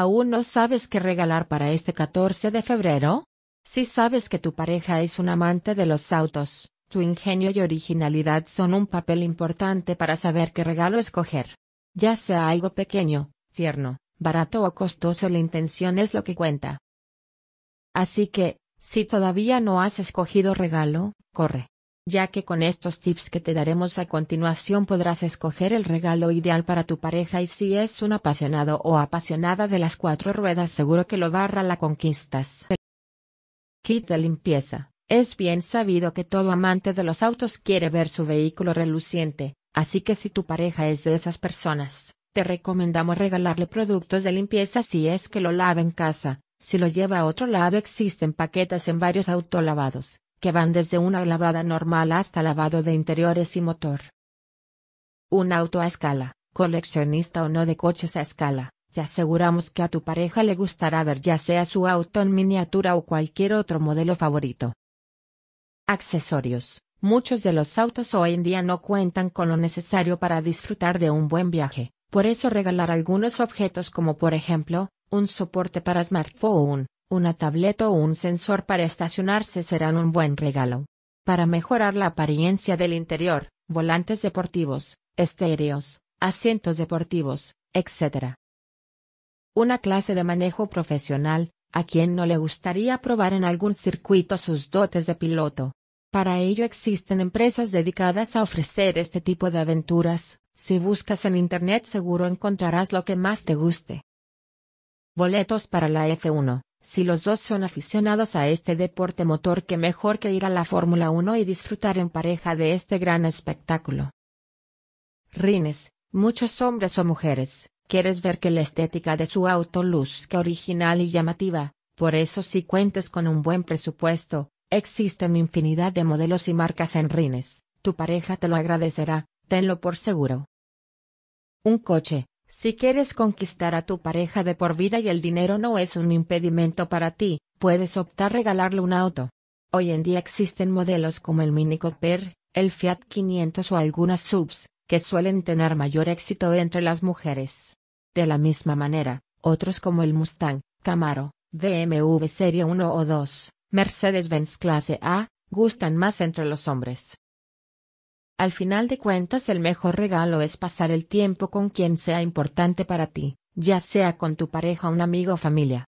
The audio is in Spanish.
¿Aún no sabes qué regalar para este 14 de febrero? Si sabes que tu pareja es un amante de los autos, tu ingenio y originalidad son un papel importante para saber qué regalo escoger. Ya sea algo pequeño, tierno, barato o costoso, la intención es lo que cuenta. Así que, si todavía no has escogido regalo, corre ya que con estos tips que te daremos a continuación podrás escoger el regalo ideal para tu pareja y si es un apasionado o apasionada de las cuatro ruedas seguro que lo barra la conquistas. Kit de limpieza. Es bien sabido que todo amante de los autos quiere ver su vehículo reluciente, así que si tu pareja es de esas personas, te recomendamos regalarle productos de limpieza si es que lo lava en casa, si lo lleva a otro lado existen paquetes en varios autolavados que van desde una lavada normal hasta lavado de interiores y motor. Un auto a escala, coleccionista o no de coches a escala, te aseguramos que a tu pareja le gustará ver ya sea su auto en miniatura o cualquier otro modelo favorito. Accesorios. Muchos de los autos hoy en día no cuentan con lo necesario para disfrutar de un buen viaje, por eso regalar algunos objetos como por ejemplo, un soporte para smartphone, una tableta o un sensor para estacionarse serán un buen regalo. Para mejorar la apariencia del interior, volantes deportivos, estéreos, asientos deportivos, etc. Una clase de manejo profesional, a quien no le gustaría probar en algún circuito sus dotes de piloto. Para ello existen empresas dedicadas a ofrecer este tipo de aventuras. Si buscas en Internet seguro encontrarás lo que más te guste. Boletos para la F1. Si los dos son aficionados a este deporte motor que mejor que ir a la Fórmula 1 y disfrutar en pareja de este gran espectáculo. Rines, muchos hombres o mujeres, quieres ver que la estética de su auto luzca original y llamativa, por eso si cuentes con un buen presupuesto, existen infinidad de modelos y marcas en Rines, tu pareja te lo agradecerá, tenlo por seguro. Un coche, si quieres conquistar a tu pareja de por vida y el dinero no es un impedimento para ti, puedes optar regalarle un auto. Hoy en día existen modelos como el Mini Cooper, el Fiat 500 o algunas subs, que suelen tener mayor éxito entre las mujeres. De la misma manera, otros como el Mustang, Camaro, BMW Serie 1 o 2, Mercedes-Benz Clase A, gustan más entre los hombres. Al final de cuentas el mejor regalo es pasar el tiempo con quien sea importante para ti, ya sea con tu pareja, un amigo o familia.